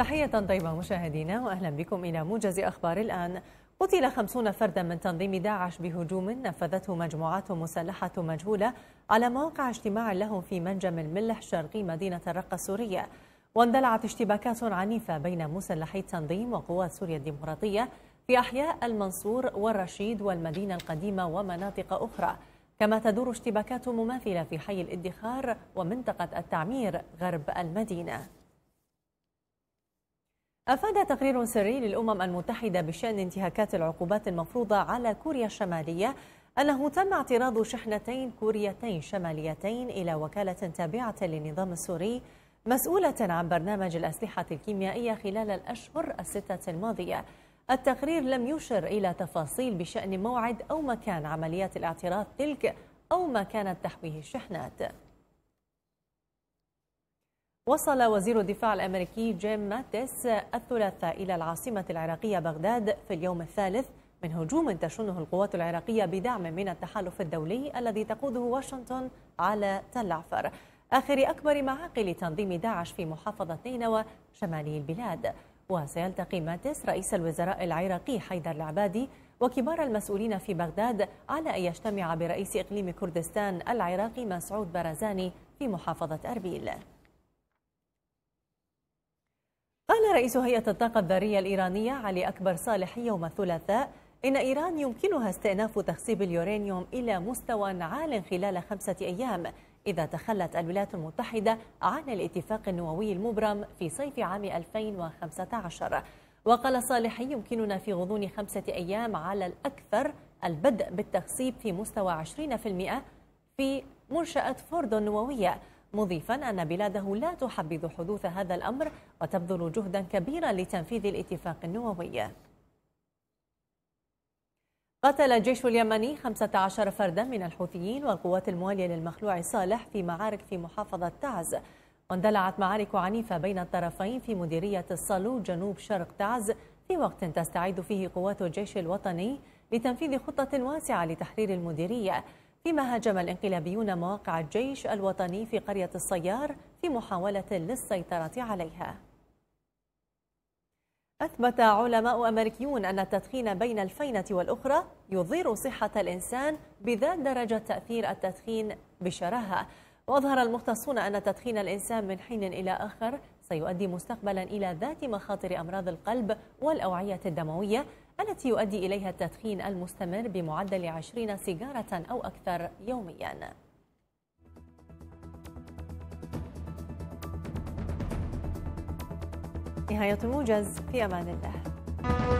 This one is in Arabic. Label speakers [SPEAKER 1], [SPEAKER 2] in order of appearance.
[SPEAKER 1] تحية طيبة مشاهدينا وأهلا بكم إلى موجز أخبار الآن قتل خمسون فردا من تنظيم داعش بهجوم نفذته مجموعات مسلحة مجهولة على مواقع اجتماع لهم في منجم الملح شرقي مدينة الرقة السورية واندلعت اشتباكات عنيفة بين مسلحي التنظيم وقوات سوريا الديمقراطية في أحياء المنصور والرشيد والمدينة القديمة ومناطق أخرى كما تدور اشتباكات مماثلة في حي الادخار ومنطقة التعمير غرب المدينة أفاد تقرير سري للأمم المتحدة بشأن انتهاكات العقوبات المفروضة على كوريا الشمالية أنه تم اعتراض شحنتين كوريتين شماليتين إلى وكالة تابعة للنظام السوري مسؤولة عن برنامج الأسلحة الكيميائية خلال الأشهر الستة الماضية التقرير لم يشر إلى تفاصيل بشأن موعد أو مكان عمليات الاعتراض تلك أو مكان تحويه الشحنات وصل وزير الدفاع الأمريكي جيم ماتيس الثلاثاء إلى العاصمة العراقية بغداد في اليوم الثالث من هجوم تشنه القوات العراقية بدعم من التحالف الدولي الذي تقوده واشنطن على تل عفر آخر أكبر معاقل تنظيم داعش في محافظة نينوى شمالي البلاد وسيلتقي ماتيس رئيس الوزراء العراقي حيدر العبادي وكبار المسؤولين في بغداد على أن يجتمع برئيس إقليم كردستان العراقي مسعود برزاني في محافظة أربيل قال رئيس هيئة الطاقة الذرية الإيرانية علي أكبر صالح يوم الثلاثاء إن إيران يمكنها استئناف تخصيب اليورانيوم إلى مستوى عال خلال خمسة أيام إذا تخلت الولايات المتحدة عن الاتفاق النووي المبرم في صيف عام 2015 وقال صالح يمكننا في غضون خمسة أيام على الأكثر البدء بالتخصيب في مستوى 20% في منشأة فوردو النووية مضيفا أن بلاده لا تحبذ حدوث هذا الأمر وتبذل جهدا كبيرا لتنفيذ الاتفاق النووي قتل الجيش اليمني 15 فردا من الحوثيين والقوات الموالية للمخلوع صالح في معارك في محافظة تعز واندلعت معارك عنيفة بين الطرفين في مديرية الصالو جنوب شرق تعز في وقت تستعيد فيه قوات الجيش الوطني لتنفيذ خطة واسعة لتحرير المديرية فيما هاجم الانقلابيون مواقع الجيش الوطني في قرية الصيار في محاولة للسيطرة عليها أثبت علماء أمريكيون أن التدخين بين الفينة والأخرى يضير صحة الإنسان بذات درجة تأثير التدخين بشراهة وأظهر المختصون أن تدخين الإنسان من حين إلى آخر سيؤدي مستقبلا إلى ذات مخاطر أمراض القلب والأوعية الدموية التي يؤدي إليها التدخين المستمر بمعدل 20 سيجارة أو أكثر يومياً نهاية الموجز في أمان الله